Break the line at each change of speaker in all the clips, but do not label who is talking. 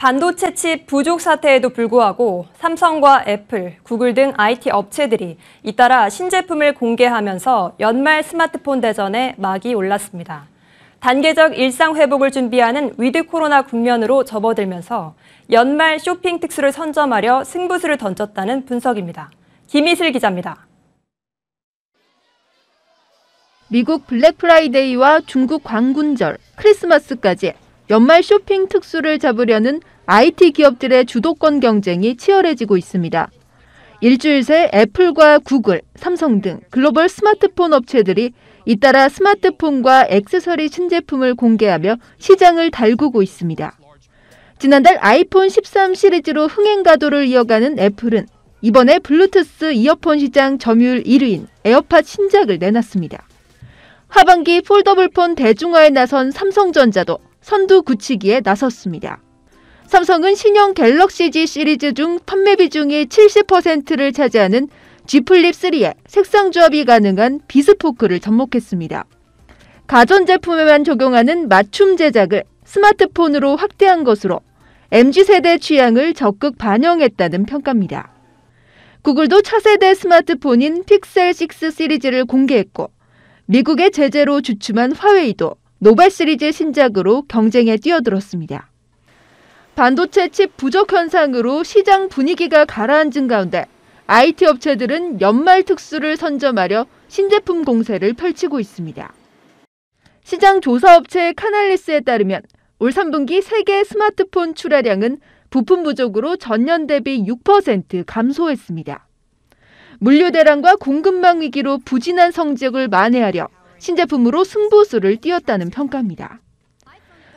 반도체 칩 부족 사태에도 불구하고 삼성과 애플, 구글 등 IT 업체들이 잇따라 신제품을 공개하면서 연말 스마트폰 대전에 막이 올랐습니다. 단계적 일상 회복을 준비하는 위드 코로나 국면으로 접어들면서 연말 쇼핑 특수를 선점하려 승부수를 던졌다는 분석입니다. 김희슬 기자입니다. 미국 블랙
프라이데이와 중국 광군절, 크리스마스까지 연말 쇼핑 특수를 잡으려는 IT 기업들의 주도권 경쟁이 치열해지고 있습니다. 일주일 새 애플과 구글, 삼성 등 글로벌 스마트폰 업체들이 잇따라 스마트폰과 액세서리 신제품을 공개하며 시장을 달구고 있습니다. 지난달 아이폰 13 시리즈로 흥행 가도를 이어가는 애플은 이번에 블루투스 이어폰 시장 점유율 1위인 에어팟 신작을 내놨습니다. 하반기 폴더블폰 대중화에 나선 삼성전자도 선두 굳히기에 나섰습니다. 삼성은 신형 갤럭시 Z 시리즈 중 판매 비중이 70%를 차지하는 G 플립 3에 색상 조합이 가능한 비스포크를 접목했습니다. 가전 제품에만 적용하는 맞춤 제작을 스마트폰으로 확대한 것으로 MZ 세대 취향을 적극 반영했다는 평가입니다. 구글도 차세대 스마트폰인 픽셀 6 시리즈를 공개했고 미국의 제재로 주춤한 화웨이도 노벨 시리즈 신작으로 경쟁에 뛰어들었습니다. 반도체 칩 부족 현상으로 시장 분위기가 가라앉은 가운데 IT 업체들은 연말 특수를 선점하려 신제품 공세를 펼치고 있습니다. 시장 조사 업체 카날리스에 따르면 올 3분기 세계 스마트폰 출하량은 부품 부족으로 전년 대비 6% 감소했습니다. 물류 대란과 공급망 위기로 부진한 성적을 만회하려 신제품으로 승부수를 띄웠다는 평가입니다.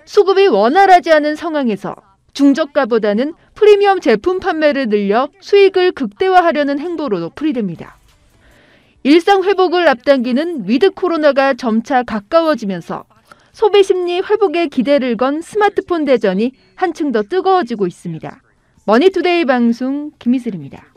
수급이 원활하지 않은 상황에서 중저가보다는 프리미엄 제품 판매를 늘려 수익을 극대화하려는 행보로도 풀이됩니다. 일상 회복을 앞당기는 위드 코로나가 점차 가까워지면서 소비 심리 회복에 기대를 건 스마트폰 대전이 한층 더 뜨거워지고 있습니다. 머니투데이 방송 김희슬입니다.